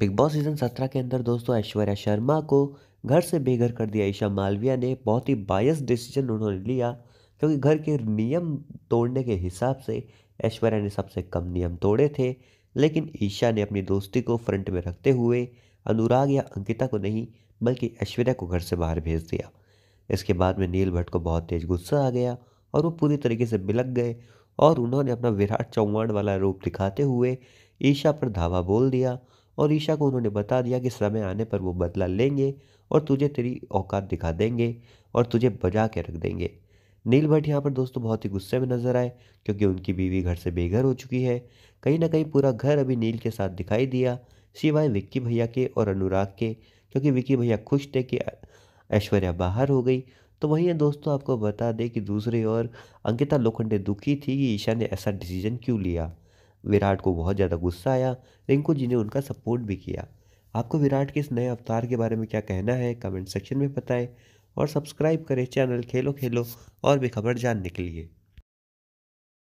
big boss season सत्रह के अंदर दोस्तों ऐश्वर्या शर्मा को घर से बेघर कर दिया ईशा मालविया ने बहुत ही बायस डिसीजन उन्होंने लिया क्योंकि घर के नियम तोड़ने के हिसाब से ऐश्वर्या ने सबसे कम नियम तोड़े थे लेकिन ईशा ने अपनी दोस्ती को फ्रंट में रखते हुए अनुराग या अंकिता को नहीं बल्कि ऐश्वर्या को घर से बाहर भेज दिया इसके बाद में नील भट्ट को बहुत तेज गुस्सा आ गया और वो पूरी तरीके से बिलक गए और उन्होंने अपना विराट चौहान वाला रूप दिखाते हुए ईशा पर धावा बोल दिया और ईशा को उन्होंने बता दिया कि समय आने पर वो बदला लेंगे और तुझे तेरी औकात दिखा देंगे और तुझे बजा के रख देंगे नील भट्ट यहाँ पर दोस्तों बहुत ही गुस्से में नजर आए क्योंकि उनकी बीवी घर से बेघर हो चुकी है कहीं ना कहीं पूरा घर अभी नील के साथ दिखाई दिया सिवाय विक्की भैया के और अनुराग के क्योंकि विक्की भैया खुश थे कि ऐश्वर्या बाहर हो गई तो वहीं है दोस्तों आपको बता दें कि दूसरी ओर अंकिता लोखंडे दुखी थी कि ईशा ने ऐसा डिसीजन क्यों लिया विराट को बहुत ज़्यादा गुस्सा आया रिंकू जी ने उनका सपोर्ट भी किया आपको विराट के इस नए अवतार के बारे में क्या कहना है कमेंट सेक्शन में बताएं और सब्सक्राइब करें चैनल खेलो खेलो और भी खबर जानने के लिए